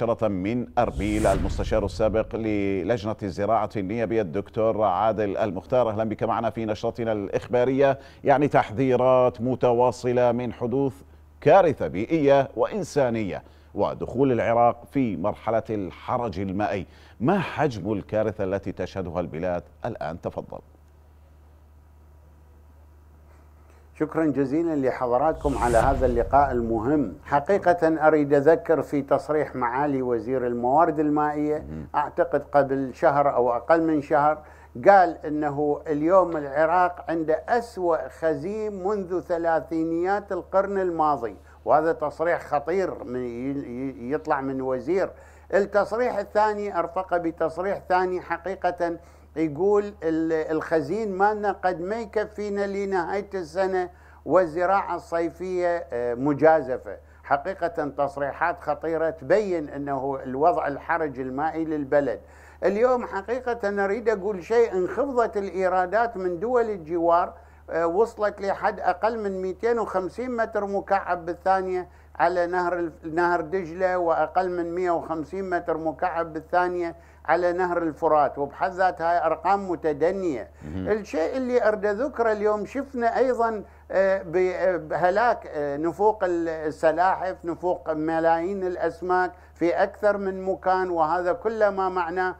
مباشرة من أربيل المستشار السابق للجنة الزراعة النيابية الدكتور عادل المختار أهلا بك معنا في نشرتنا الإخبارية يعني تحذيرات متواصلة من حدوث كارثة بيئية وإنسانية ودخول العراق في مرحلة الحرج المائي ما حجم الكارثة التي تشهدها البلاد الآن تفضل شكرا جزيلا لحضراتكم على هذا اللقاء المهم حقيقة أريد أذكر في تصريح معالي وزير الموارد المائية أعتقد قبل شهر أو أقل من شهر قال أنه اليوم العراق عنده أسوأ خزيم منذ ثلاثينيات القرن الماضي وهذا تصريح خطير من يطلع من وزير التصريح الثاني ارتقى بتصريح ثاني حقيقة يقول الخزين مالنا قد ما يكفينا لنهاية السنة والزراعة الصيفية آه، مجازفة حقيقة تصريحات خطيرة تبين أنه الوضع الحرج المائي للبلد اليوم حقيقة أريد أقول شيء انخفضت الإيرادات من دول الجوار آه، وصلت لحد أقل من 250 متر مكعب بالثانية على نهر نهر دجله واقل من 150 متر مكعب بالثانيه على نهر الفرات وبحد ذات هاي ارقام متدنيه الشيء اللي اريد ذكره اليوم شفنا ايضا آه، بهلاك آه، آه، نفوق السلاحف نفوق ملايين الاسماك في اكثر من مكان وهذا كله ما معناه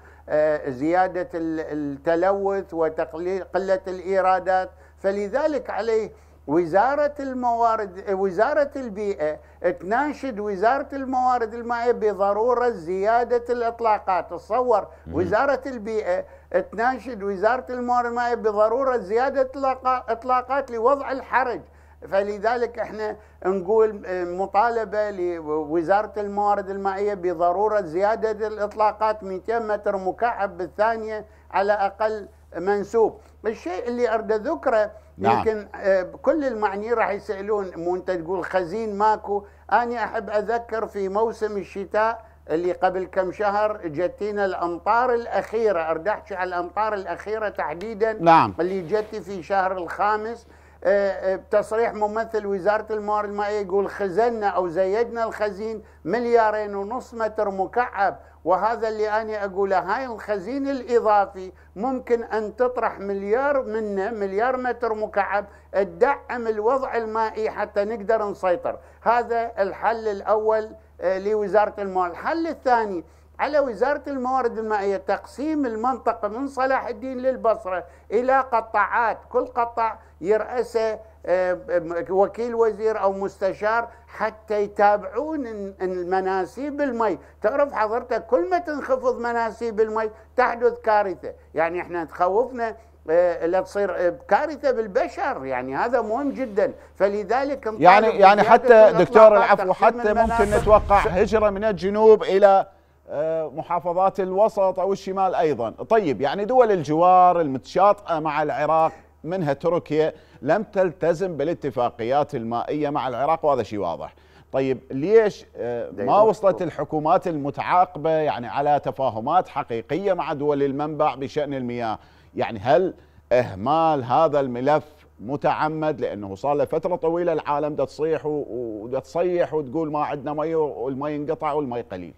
زياده التلوث وقله الايرادات فلذلك عليه وزارة الموارد وزارة البيئة تناشد وزارة الموارد المائية بضرورة زيادة الإطلاقات تصور وزارة البيئة تناشد وزارة الموارد المائية بضرورة زيادة الإطلاقات لوضع الحرج فلذلك احنا نقول مطالبه لوزاره الموارد المائيه بضروره زياده الاطلاقات 200 متر مكعب بالثانيه على اقل منسوب، الشيء اللي اريد ذكره نعم. يمكن آه، كل المعنيين راح يسالون مو انت تقول خزين ماكو انا احب اذكر في موسم الشتاء اللي قبل كم شهر جتينا الامطار الاخيره ارد احكي على الامطار الاخيره تحديدا نعم. اللي جت في شهر الخامس بتصريح ممثل وزارة الموارد المائية يقول خزنا أو زيدنا الخزين مليارين ونص متر مكعب وهذا اللي أنا أقوله هاي الخزين الإضافي ممكن أن تطرح مليار منه مليار متر مكعب تدعم الوضع المائي حتى نقدر نسيطر هذا الحل الأول آه، لوزارة الموارد الحل الثاني على وزارة الموارد المائية تقسيم المنطقة من صلاح الدين للبصرة إلى قطاعات كل قطاع يرأسه آه، وكيل وزير أو مستشار حتى يتابعون المناسيب المي تعرف حضرتك كل ما تنخفض مناسيب المي تحدث كارثة يعني احنا تخوفنا آه، لا تصير آه، كارثه بالبشر يعني هذا مهم جدا فلذلك يعني يعني حتى دكتور العفو حتى ممكن نتوقع هجره من الجنوب الى آه، محافظات الوسط أو الشمال أيضا طيب يعني دول الجوار المتشاطئة مع العراق منها تركيا لم تلتزم بالاتفاقيات المائية مع العراق وهذا شيء واضح طيب ليش آه، ما وصلت الحكومات المتعاقبة يعني على تفاهمات حقيقية مع دول المنبع بشأن المياه يعني هل إهمال هذا الملف متعمد لانه صار له فتره طويله العالم دا تصيح ودا تصيح وتقول ما عندنا مي والمي انقطع والمي قليل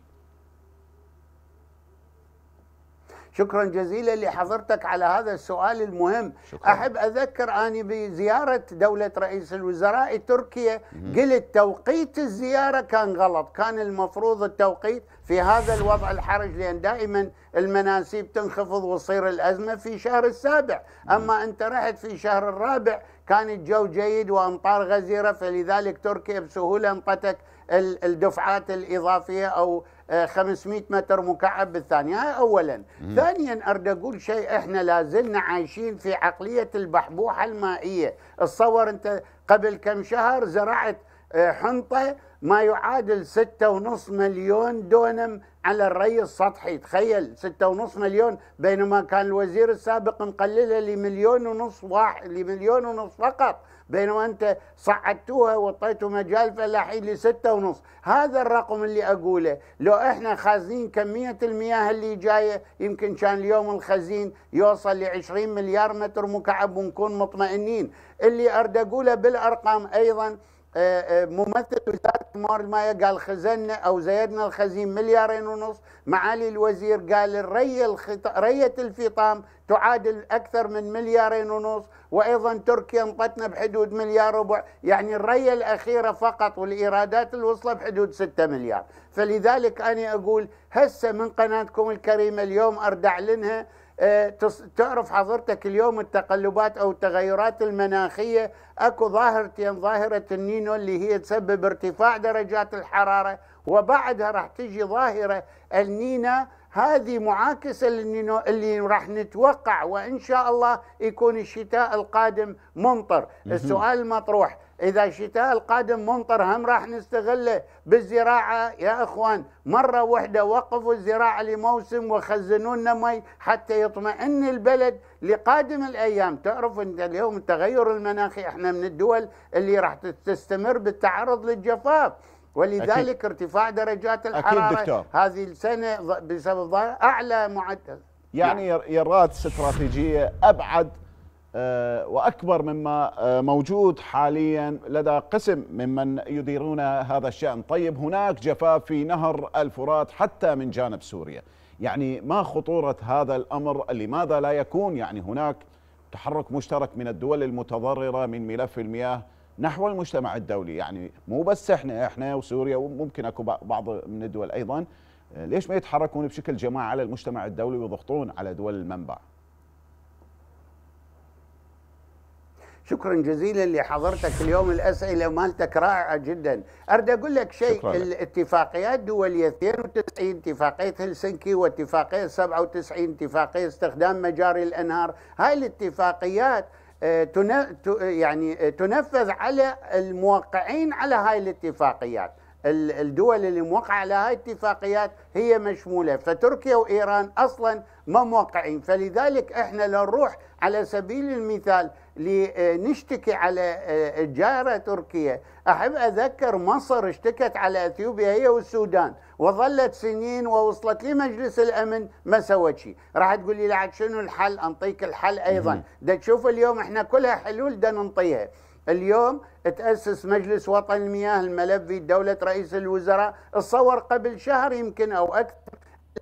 شكرا جزيلا لحضرتك على هذا السؤال المهم شكرا. أحب أذكر أني بزيارة دولة رئيس الوزراء تركيا قلت توقيت الزيارة كان غلط كان المفروض التوقيت في هذا الوضع الحرج لأن دائما المناسيب تنخفض وتصير الأزمة في شهر السابع أما أنت رحت في شهر الرابع كان الجو جيد وأمطار غزيرة فلذلك تركيا بسهولة انطتك الدفعات الاضافيه او 500 آه، متر مكعب بالثانيه هذا اولا مم. ثانيا اريد اقول شيء احنا لازلنا عايشين في عقليه البحبوحه المائيه الصور انت قبل كم شهر زرعت آه، حنطه ما يعادل ستة ونص مليون دونم على الري السطحي تخيل ستة ونص مليون بينما كان الوزير السابق مقللها لمليون ونص واحد لمليون ونص فقط بينما أنت صعدتوها وطيتوا مجال فلاحين لستة ونص هذا الرقم اللي أقوله لو إحنا خازنين كمية المياه اللي جاية يمكن كان اليوم الخزين يوصل لعشرين مليار متر مكعب ونكون مطمئنين اللي أرد أقوله بالأرقام أيضا آه، آه، ممثل وزارة اعتمار مايا قال خزنا او زيدنا الخزين مليارين ونص معالي الوزير قال الري الخط... ريه الفطام تعادل اكثر من مليارين ونص وايضا تركيا انطتنا بحدود مليار ربع يعني الريه الاخيره فقط والايرادات الوصله بحدود 6 مليار فلذلك انا اقول هسه من قناتكم الكريمه اليوم اردع لنها آه، تعرف حضرتك اليوم التقلبات او التغيرات المناخيه اكو ظاهرتين يعني ظاهره النينو اللي هي تسبب ارتفاع درجات الحراره وبعدها راح تجي ظاهره النينا هذه معاكسه للنينو اللي راح نتوقع وان شاء الله يكون الشتاء القادم ممطر السؤال المطروح اذا الشتاء القادم ممطر هم راح نستغله بالزراعه يا اخوان مره واحده وقفوا الزراعه لموسم وخزنوا لنا مي حتى يطمئن البلد لقادم الايام تعرف انت اليوم التغير المناخي احنا من الدول اللي راح تستمر بالتعرض للجفاف ولذلك أكيد. ارتفاع درجات الحراره أكيد دكتور. هذه السنه بسبب اعلى معدل يعني يراد استراتيجيه ابعد آه، واكبر مما آه، موجود حاليا لدى قسم ممن يديرون هذا الشان، طيب هناك جفاف في نهر الفرات حتى من جانب سوريا، يعني ما خطوره هذا الامر؟ لماذا لا يكون يعني هناك تحرك مشترك من الدول المتضرره من ملف المياه نحو المجتمع الدولي، يعني مو بس احنا احنا وسوريا وممكن اكو بعض من الدول ايضا، آه، ليش ما يتحركون بشكل جماعي على المجتمع الدولي ويضغطون على دول المنبع؟ شكرا جزيلا لحضرتك اليوم الاسئله مالتك رائعه جدا اريد اقول لك شيء الاتفاقيات الدوليه 92 اتفاقيه هلسنكي واتفاقيه 97 اتفاقيه استخدام مجاري الانهار هاي الاتفاقيات آه، يعني آه، تنفذ على الموقعين على هاي الاتفاقيات الدول اللي موقعة على هاي الاتفاقيات هي مشمولة فتركيا وإيران أصلا ما موقعين فلذلك إحنا لو نروح على سبيل المثال لنشتكي على آه، جارة تركيا أحب أذكر مصر اشتكت على أثيوبيا هي والسودان وظلت سنين ووصلت لمجلس الأمن ما سوت شيء راح تقول لي لعد شنو الحل أنطيك الحل أيضا دا تشوف اليوم احنا كلها حلول دا ننطيها اليوم تأسس مجلس وطن المياه الملف في دولة رئيس الوزراء تصور قبل شهر يمكن أو أكثر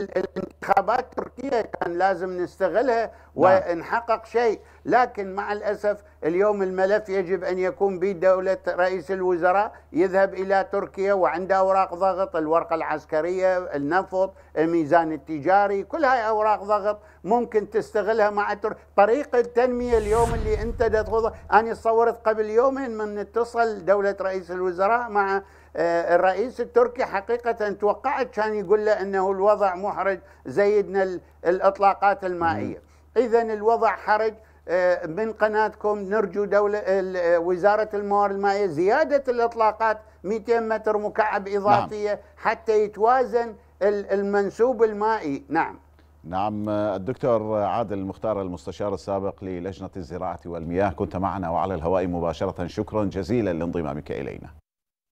الانتخابات التركية كان لازم نستغلها نعم. ونحقق شيء لكن مع الأسف اليوم الملف يجب أن يكون بدولة رئيس الوزراء يذهب إلى تركيا وعنده أوراق ضغط الورقة العسكرية النفط الميزان التجاري كل هاي أوراق ضغط ممكن تستغلها مع تركيا طريقة التنمية اليوم اللي أنت تخوضها أنا تصورت قبل يومين من اتصل دولة رئيس الوزراء مع آه، الرئيس التركي حقيقة توقعت كان يقول له أنه الوضع محرج زيدنا الإطلاقات المائية إذا الوضع حرج آه، من قناتكم نرجو دولة آه، وزارة الموارد المائية زيادة الإطلاقات 200 متر مكعب نعم. إضافية نعم. حتى يتوازن المنسوب المائي نعم نعم الدكتور عادل المختار المستشار السابق للجنة الزراعة والمياه كنت معنا وعلى الهواء مباشرة شكرا جزيلا لانضمامك إلينا